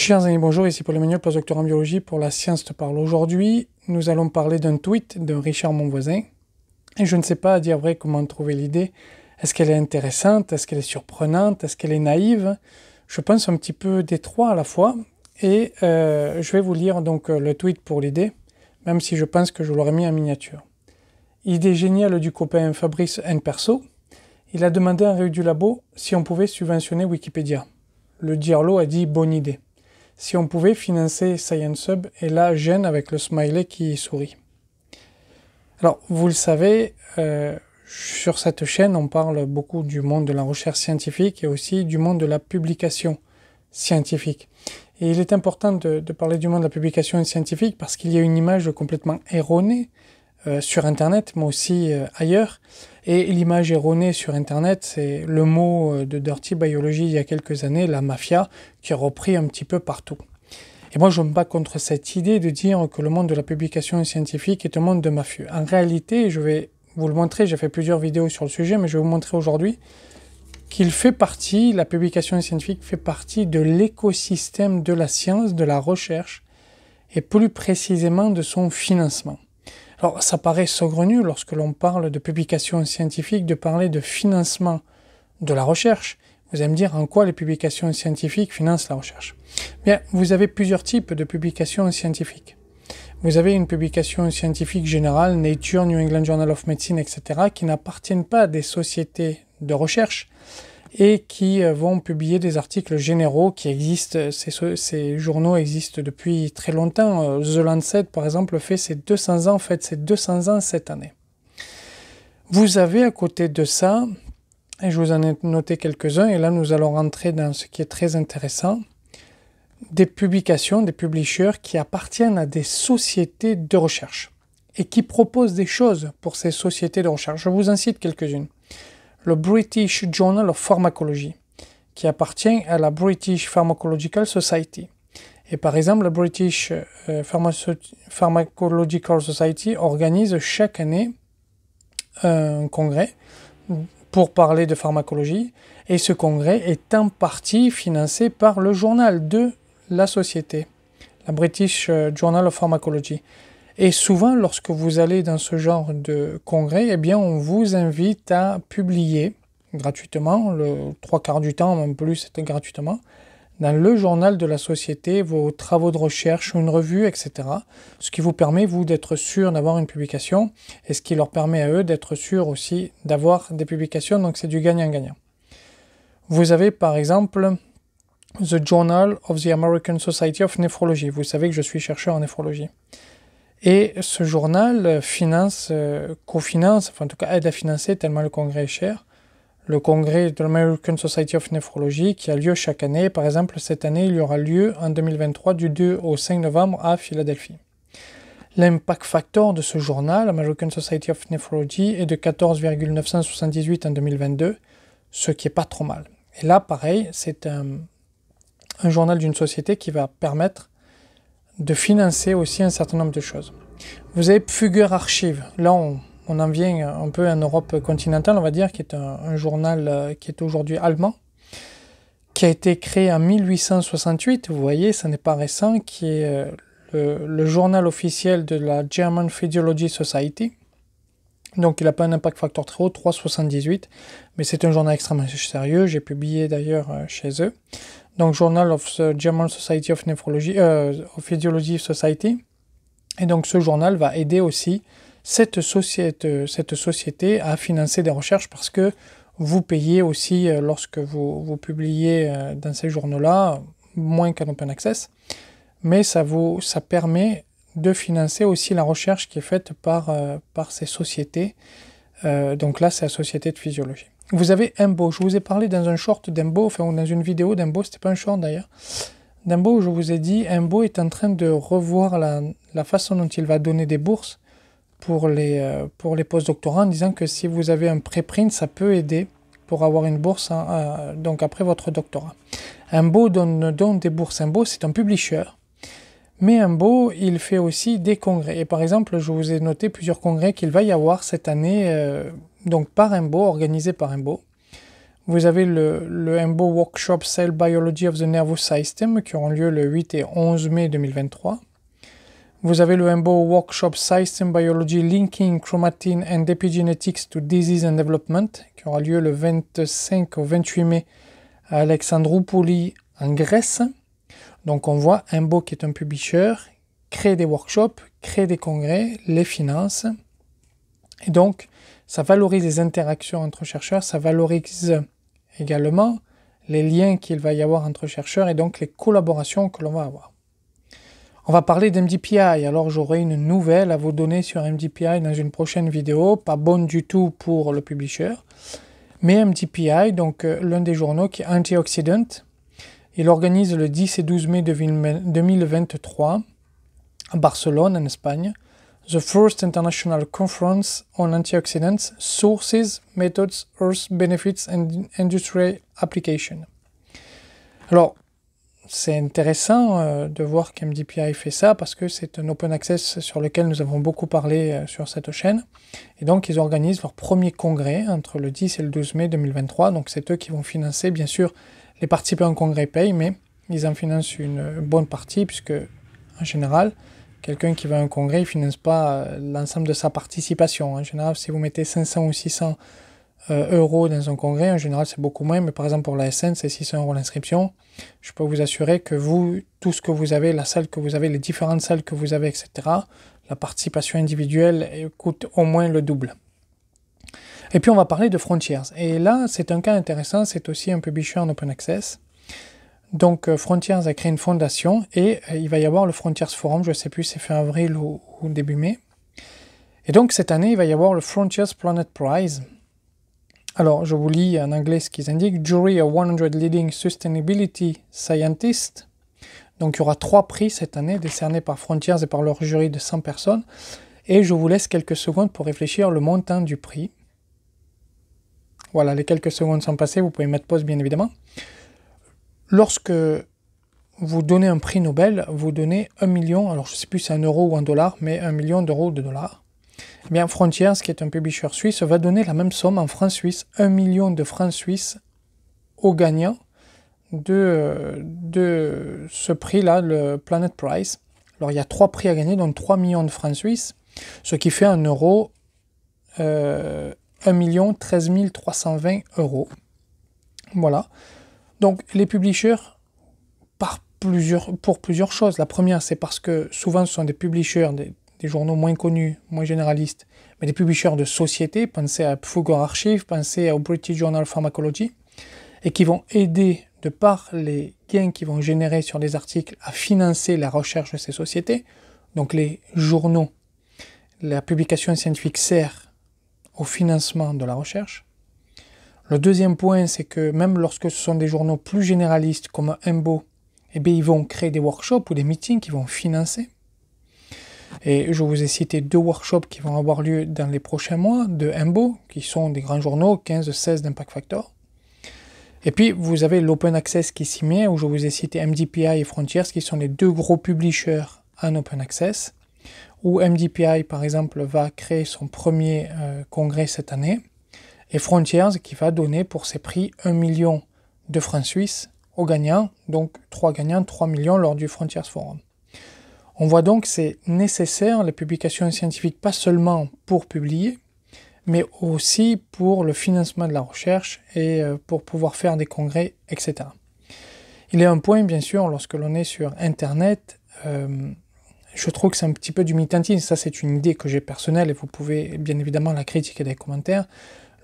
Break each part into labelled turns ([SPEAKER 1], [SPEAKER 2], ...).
[SPEAKER 1] Chers amis, bonjour, ici Paul Emmanuel, post-docteur en biologie pour La Science te parle. Aujourd'hui, nous allons parler d'un tweet de Richard Monvoisin. Et je ne sais pas à dire vrai comment trouver l'idée. Est-ce qu'elle est intéressante Est-ce qu'elle est surprenante Est-ce qu'elle est naïve Je pense un petit peu des trois à la fois. Et euh, je vais vous lire donc euh, le tweet pour l'idée, même si je pense que je l'aurais mis en miniature. Idée géniale du copain Fabrice Nperso. Il a demandé à un du labo si on pouvait subventionner Wikipédia. Le Diarlo a dit bonne idée si on pouvait financer Science Sub et la gêne avec le smiley qui sourit. Alors, vous le savez, euh, sur cette chaîne, on parle beaucoup du monde de la recherche scientifique et aussi du monde de la publication scientifique. Et il est important de, de parler du monde de la publication scientifique parce qu'il y a une image complètement erronée euh, sur Internet, mais aussi euh, ailleurs. Et l'image erronée sur Internet, c'est le mot euh, de Dirty Biology il y a quelques années, la mafia, qui est repris un petit peu partout. Et moi, je me bats contre cette idée de dire que le monde de la publication scientifique est un monde de mafieux. En réalité, je vais vous le montrer, j'ai fait plusieurs vidéos sur le sujet, mais je vais vous montrer aujourd'hui qu'il fait partie, la publication scientifique fait partie de l'écosystème de la science, de la recherche, et plus précisément de son financement. Alors ça paraît saugrenu lorsque l'on parle de publications scientifiques de parler de financement de la recherche. Vous allez me dire en quoi les publications scientifiques financent la recherche. Bien, vous avez plusieurs types de publications scientifiques. Vous avez une publication scientifique générale, Nature, New England Journal of Medicine, etc., qui n'appartiennent pas à des sociétés de recherche, et qui euh, vont publier des articles généraux qui existent. Euh, ces, journaux existent depuis très longtemps. Euh, The Lancet, par exemple, fait ses 200 ans, fait ses 200 ans cette année. Vous avez à côté de ça, et je vous en ai noté quelques-uns, et là nous allons rentrer dans ce qui est très intéressant, des publications, des publishers qui appartiennent à des sociétés de recherche et qui proposent des choses pour ces sociétés de recherche. Je vous en cite quelques-unes le British Journal of Pharmacology, qui appartient à la British Pharmacological Society. Et par exemple, la British euh, Pharmacological Society organise chaque année un congrès pour parler de pharmacologie. Et ce congrès est en partie financé par le journal de la société, la British euh, Journal of Pharmacology. Et souvent, lorsque vous allez dans ce genre de congrès, eh bien, on vous invite à publier gratuitement, le trois quarts du temps, même plus, c'était gratuitement, dans le journal de la société, vos travaux de recherche, une revue, etc. Ce qui vous permet, vous, d'être sûr d'avoir une publication et ce qui leur permet à eux d'être sûr aussi d'avoir des publications. Donc, c'est du gagnant-gagnant. Vous avez, par exemple, The Journal of the American Society of Nephrology. Vous savez que je suis chercheur en néphrologie. Et ce journal euh, finance, euh, cofinance, enfin en tout cas aide à financer tellement le congrès est cher, le congrès de l'American Society of Nephrology qui a lieu chaque année. Par exemple, cette année, il y aura lieu en 2023 du 2 au 5 novembre à Philadelphie. L'impact factor de ce journal, American Society of Nephrology, est de 14,978 en 2022, ce qui n'est pas trop mal. Et là, pareil, c'est un journal d'une société qui va permettre de financer aussi un certain nombre de choses. Vous avez Fugger Archive. Là, on, en vient un peu en Europe continentale, on va dire, qui est un, journal euh, qui est aujourd'hui allemand, qui a été créé en 1868. Vous voyez, ça n'est pas récent, qui est euh, le, le, journal officiel de la German Physiology Society. Donc, il n'a pas un impact factor très haut, 3,78, mais c'est un journal extrêmement sérieux. J'ai publié d'ailleurs euh, chez eux donc Journal of the German Society of Nephrology, euh, of Physiology Society. Et donc ce journal va aider aussi cette société, cette société à financer des recherches parce que vous payez aussi euh, lorsque vous, vous publiez euh, dans ces journaux-là, moins qu'un open access, mais ça, vous, ça permet de financer aussi la recherche qui est faite par, par ces sociétés. donc là, c'est la société de physiologie. Vous avez un Je vous ai parlé dans un short d'Imbo, enfin dans une vidéo d'Imbo. c'était pas un short d'ailleurs. D'Imbo, je vous ai dit, Imbo est en train de revoir la, façon dont il va donner des bourses pour les, euh, pour les en disant que si vous avez un préprint, ça peut aider pour avoir une bourse hein, euh, donc après votre doctorat. Imbo donne, donne des bourses. Imbo c'est un publisher. Mais Imbo il fait aussi des congrès. Et par exemple, je vous ai noté plusieurs congrès qu'il va y avoir cette année. Euh, donc par EMBO, organisé par Imbo. Vous avez le, le Workshop Cell Biology of the Nervous System qui aura lieu le 8 et 11 mai 2023. Vous avez le EMBO Workshop System Biology Linking Chromatin and Epigenetics to Disease and Development qui aura lieu le 25 au 28 mai à Alexandroupoli en Grèce. Donc on voit EMBO qui est un publisher, crée des workshops, crée des congrès, les finances. Et donc, ça valorise les interactions entre chercheurs, ça valorise également les liens qu'il va y avoir entre chercheurs et donc les collaborations que l'on va avoir. On va parler d'MDPI, alors j'aurai une nouvelle à vous donner sur MDPI dans une prochaine vidéo, pas bonne du tout pour le publisher, mais MDPI, donc euh, l'un des journaux qui est Antioxidant, il organise le 10 et 12 mai 2023 à Barcelone en Espagne the first international conference on antioxidants, sources, methods, earth benefits and industry application. Alors, c'est intéressant euh, de voir qu'MDPI fait ça parce que c'est un open access sur lequel nous avons beaucoup parlé euh, sur cette chaîne. Et donc, ils organisent leur premier congrès entre le 10 et le 12 mai 2023. Donc, c'est eux qui vont financer, bien sûr, les participants au congrès payent, mais ils en financent une bonne partie puisque, en général, Quelqu'un qui va à un congrès, il ne finance pas euh, l'ensemble de sa participation. En général, si vous mettez 500 ou 600 euh, euros dans un congrès, en général, c'est beaucoup moins. Mais par exemple, pour la SN, c'est 600 euros l'inscription. Je peux vous assurer que vous, tout ce que vous avez, la salle que vous avez, les différentes salles que vous avez, etc., la participation individuelle euh, coûte au moins le double. Et puis on va parler de frontières. Et là, c'est un cas intéressant, c'est aussi un peu publisher en open access. Donc euh, Frontiers a créé une fondation et euh, il va y avoir le Frontiers Forum, je ne sais plus si c'est fin avril ou, début mai. Et donc cette année, il va y avoir le Frontiers Planet Prize. Alors je vous lis en anglais ce qu'ils indiquent. Jury of 100 Leading Sustainability Scientists. Donc il y aura trois prix cette année décernés par Frontiers et par leur jury de 100 personnes. Et je vous laisse quelques secondes pour réfléchir le montant du prix. Voilà, les quelques secondes sont passées, vous pouvez mettre pause bien évidemment. Lorsque vous donnez un prix Nobel, vous donnez un million, alors je ne sais plus si c'est un euro ou un dollar, mais un million d'euros ou de dollars. Eh bien, Frontiers, qui est un publisher suisse, va donner la même somme en francs suisses, un million de francs suisses aux gagnant de, de ce prix-là, le Planet Prize. Alors, il y a trois prix à gagner, donc 3 millions de francs suisses, ce qui fait un euro, 1 euh, million 13 320 euros. Voilà. Donc les publishers, plusieurs, pour plusieurs choses. La première, c'est parce que souvent ce sont des publishers, des, journaux moins connus, moins généralistes, mais des publishers de sociétés, pensez à Fugger Archive, pensez au British Journal Pharmacology, et qui vont aider, de par les gains qu'ils vont générer sur les articles, à financer la recherche de ces sociétés. Donc les journaux, la publication scientifique sert au financement de la recherche. Le deuxième point, c'est que même lorsque ce sont des journaux plus généralistes comme Embo, eh ils vont créer des workshops ou des meetings qu'ils vont financer. Et je vous ai cité deux workshops qui vont avoir lieu dans les prochains mois de Embo, qui sont des grands journaux 15-16 d'Impact Factor. Et puis, vous avez l'Open Access qui s'y met, où je vous ai cité MDPI et Frontiers, qui sont les deux gros publishers en Open Access, où MDPI, par exemple, va créer son premier euh, congrès cette année, et Frontiers qui va donner pour ces prix 1 million de francs suisses aux gagnants, donc 3 gagnants, 3 millions lors du Frontiers Forum. On voit donc que c'est nécessaire les publications scientifiques, pas seulement pour publier, mais aussi pour le financement de la recherche et euh, pour pouvoir faire des congrès, etc. Il y a un point, bien sûr, lorsque l'on est sur Internet, euh, je trouve que c'est un petit peu du militantisme. Ça, c'est une idée que j'ai personnelle et vous pouvez bien évidemment la critiquer dans les commentaires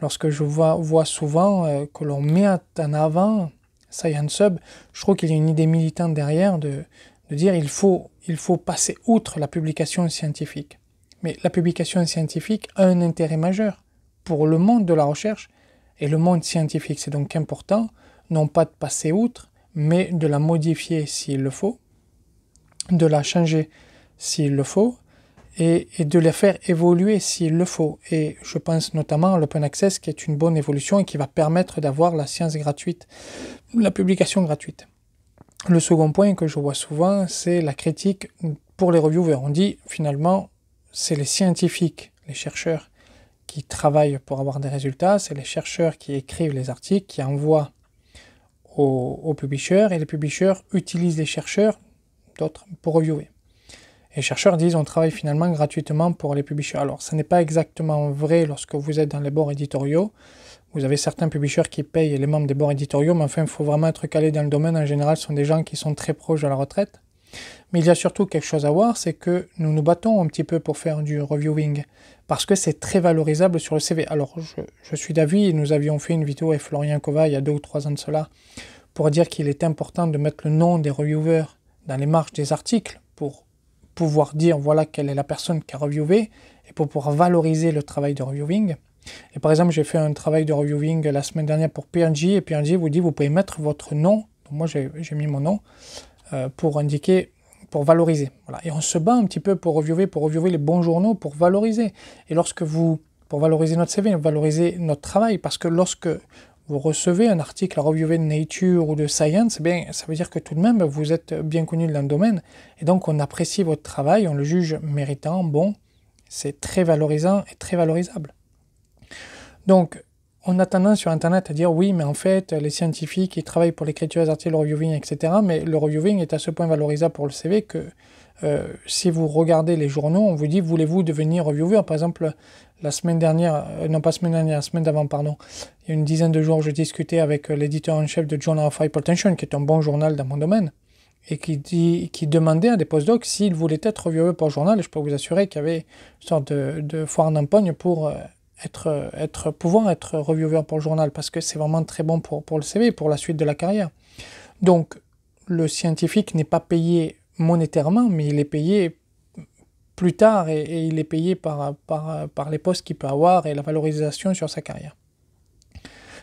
[SPEAKER 1] lorsque je vois, souvent euh, que l'on met en avant Science Sub, je trouve qu'il y a une idée militante derrière de, dire il il faut passer outre la publication scientifique. Mais la publication scientifique a un intérêt majeur pour le monde de la recherche et le monde scientifique. C'est donc important, non pas de passer outre, mais de la modifier s'il le faut, de la changer s'il le faut, et, de les faire évoluer s'il le faut. Et je pense notamment à l'open access qui est une bonne évolution et qui va permettre d'avoir la science gratuite, la publication gratuite. Le second point que je vois souvent, c'est la critique pour les reviewers. On dit finalement, c'est les scientifiques, les chercheurs qui travaillent pour avoir des résultats, c'est les chercheurs qui écrivent les articles, qui envoient aux, aux publishers, et les publishers utilisent les chercheurs, d'autres, pour reviewer les chercheurs disent on travaille finalement gratuitement pour les publishers. Alors, ce n'est pas exactement vrai lorsque vous êtes dans les bords éditoriaux. Vous avez certains publishers qui payent les membres des bords éditoriaux, mais enfin, il faut vraiment être calé dans le domaine. En général, ce sont des gens qui sont très proches de la retraite. Mais il y a surtout quelque chose à voir, c'est que nous nous battons un petit peu pour faire du reviewing, parce que c'est très valorisable sur le CV. Alors, je, je suis d'avis, nous avions fait une vidéo avec Florian Kova il y a deux ou trois ans de cela, pour dire qu'il est important de mettre le nom des reviewers dans les marges des articles, pouvoir dire voilà quelle est la personne qui a reviewé et pour pouvoir valoriser le travail de reviewing. Et par exemple, j'ai fait un travail de reviewing la semaine dernière pour pnj et PNG vous dit vous pouvez mettre votre nom. Donc moi, j'ai mis mon nom euh, pour indiquer, pour valoriser. Voilà. Et on se bat un petit peu pour reviewer, pour reviewer les bons journaux, pour valoriser. Et lorsque vous, pour valoriser notre CV, valoriser notre travail, parce que lorsque vous recevez un article à reviewer de Nature ou de Science, eh bien, ça veut dire que tout de même, vous êtes bien connu dans le domaine. Et donc, on apprécie votre travail, on le juge méritant, bon. C'est très valorisant et très valorisable. Donc, on a tendance sur Internet à dire oui, mais en fait, les scientifiques, ils travaillent pour l'écriture des articles, le reviewing, etc. Mais le reviewing est à ce point valorisable pour le CV que euh, si vous regardez les journaux, on vous dit voulez-vous devenir reviewer Par exemple, la semaine dernière, euh, non pas semaine dernière, la semaine d'avant, pardon, il y a une dizaine de jours, je discutais avec euh, l'éditeur en chef de Journal of Hypertension, qui est un bon journal dans mon domaine, et qui, dit, demandait à des postdocs s'ils voulaient être vieux pour le journal. Et je peux vous assurer qu'il y avait une sorte de, de foire d'empoigne pour euh, être, être, pouvoir être revieweur pour le journal, parce que c'est vraiment très bon pour, pour le CV, pour la suite de la carrière. Donc, le scientifique n'est pas payé monétairement, mais il est payé plus tard et, il est payé par, par, les postes qu'il peut avoir et la valorisation sur sa carrière.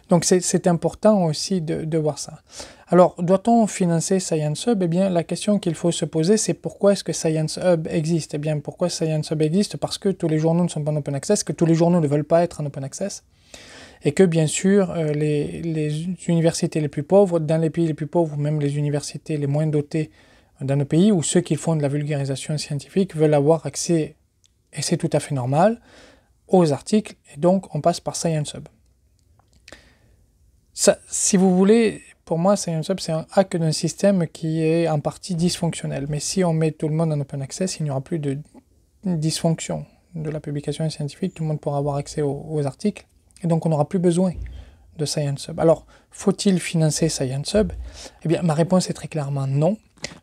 [SPEAKER 1] Donc c'est important aussi de, voir ça. Alors, doit-on financer Science Hub Eh bien, la question qu'il faut se poser, c'est pourquoi est-ce que Science Hub existe Eh bien, pourquoi Science Hub existe Parce que tous les journaux ne sont pas en open access, que tous les journaux ne veulent pas être en open access, et que bien sûr, euh, les, les, universités les plus pauvres, dans les pays les plus pauvres, même les universités les moins dotées dans nos pays où ceux qui font de la vulgarisation scientifique veulent avoir accès, et c'est tout à fait normal, aux articles, et donc on passe par Science si vous voulez, pour moi, Science c'est un hack d'un système qui est en partie dysfonctionnel. Mais si on met tout le monde en open access, il n'y aura plus de dysfonction de la publication scientifique. Tout le monde pourra avoir accès aux, articles. Et donc, on n'aura plus besoin de Science Alors, faut-il financer Science Hub Eh bien, ma réponse est très clairement non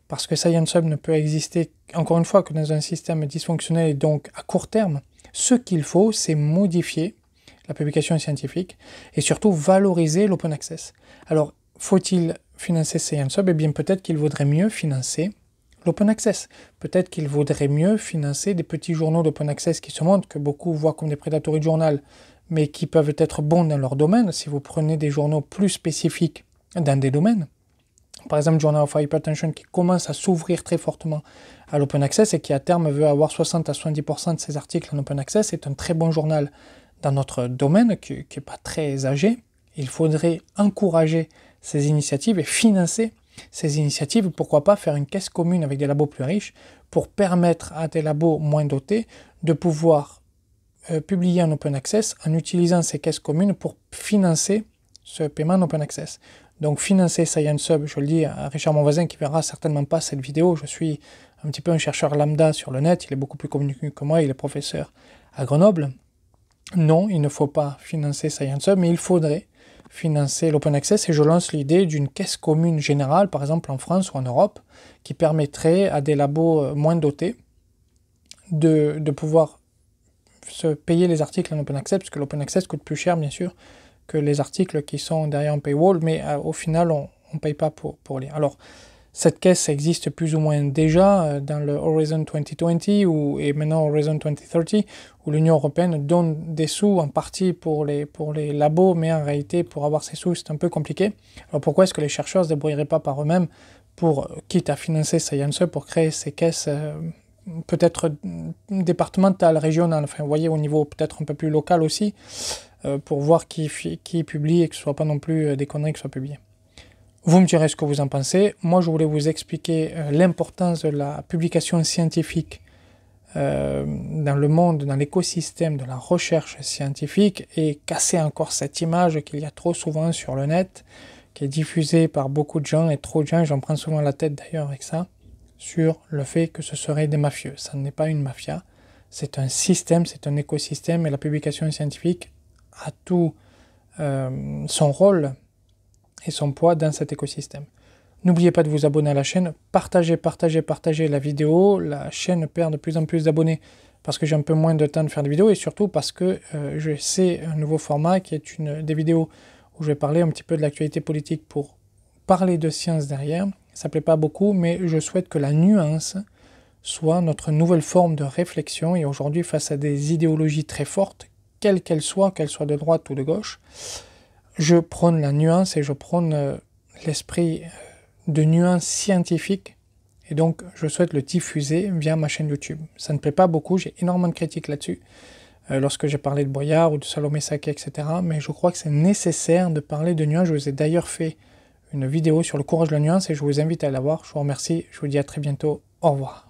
[SPEAKER 1] parce que ScienceHub ne peut exister, encore une fois, que dans un système dysfonctionnel et donc à court terme. Ce qu'il faut, c'est modifier la publication scientifique et surtout valoriser l'open access. Alors, faut-il financer ScienceHub Eh bien, peut-être qu'il vaudrait mieux financer l'open access. Peut-être qu'il vaudrait mieux financer des petits journaux d'open access qui se montrent, que beaucoup voient comme des prédatories de journal, mais qui peuvent être bons dans leur domaine. Si vous prenez des journaux plus spécifiques dans des domaines, par exemple Journal of Hypertension, qui commence à s'ouvrir très fortement à l'open access et qui à terme veut avoir 60 à 70% de ses articles en open access, C'est un très bon journal dans notre domaine qui n'est pas très âgé. Il faudrait encourager ces initiatives et financer ces initiatives. Pourquoi pas faire une caisse commune avec des labos plus riches pour permettre à des labos moins dotés de pouvoir euh, publier en open access en utilisant ces caisses communes pour financer ce paiement en open access. Donc financer Science Sub, je le dis à Richard voisin, qui verra certainement pas cette vidéo, je suis un petit peu un chercheur lambda sur le net, il est beaucoup plus connu que moi, il est professeur à Grenoble. Non, il ne faut pas financer Science Sub, mais il faudrait financer l'open access et je lance l'idée d'une caisse commune générale, par exemple en France ou en Europe, qui permettrait à des labos euh, moins dotés de, de pouvoir se payer les articles en open access, parce que l'open access coûte plus cher bien sûr que les articles qui sont derrière un paywall, mais euh, au final, on ne paye pas pour, pour lire. Alors, cette caisse existe plus ou moins déjà euh, dans le Horizon 2020 ou, et maintenant Horizon 2030, où l'Union européenne donne des sous en partie pour les, pour les labos, mais en réalité, pour avoir ces sous, c'est un peu compliqué. Alors pourquoi est-ce que les chercheurs ne se débrouilleraient pas par eux-mêmes pour, euh, quitte à financer Science, pour créer ces caisses peut-être départementales, régionales, enfin, vous voyez, au niveau peut-être un peu plus local aussi euh, pour voir qui, publie et que ce ne soit pas non plus euh, des conneries qui soient publiées. Vous me direz ce que vous en pensez. Moi, je voulais vous expliquer euh, l'importance de la publication scientifique dans le monde, dans l'écosystème de la recherche scientifique et casser encore cette image qu'il y a trop souvent sur le net, qui est diffusée par beaucoup de gens et trop de gens, j'en prends souvent la tête d'ailleurs avec ça, sur le fait que ce serait des mafieux. Ça n'est pas une mafia, c'est un système, c'est un écosystème et la publication scientifique à tout euh, son rôle et son poids dans cet écosystème. N'oubliez pas de vous abonner à la chaîne, partagez, partagez, partagez la vidéo. La chaîne perd de plus en plus d'abonnés parce que j'ai un peu moins de temps de faire des vidéos et surtout parce que euh, je sais un nouveau format qui est une des vidéos où je vais parler un petit peu de l'actualité politique pour parler de science derrière. Ça plaît pas beaucoup, mais je souhaite que la nuance soit notre nouvelle forme de réflexion et aujourd'hui face à des idéologies très fortes quelle qu'elle soit, qu'elle soit de droite ou de gauche, je prône la nuance et je prône euh, l'esprit euh, de nuance scientifique. Et donc, je souhaite le diffuser via ma chaîne YouTube. Ça ne plaît pas beaucoup, j'ai énormément de critiques là-dessus, euh, lorsque j'ai parlé de Boyard ou de Salomé Saké, etc. Mais je crois que c'est nécessaire de parler de nuance. Je vous ai d'ailleurs fait une vidéo sur le courage de la nuance et je vous invite à la voir. Je vous remercie, je vous dis à très bientôt. Au revoir.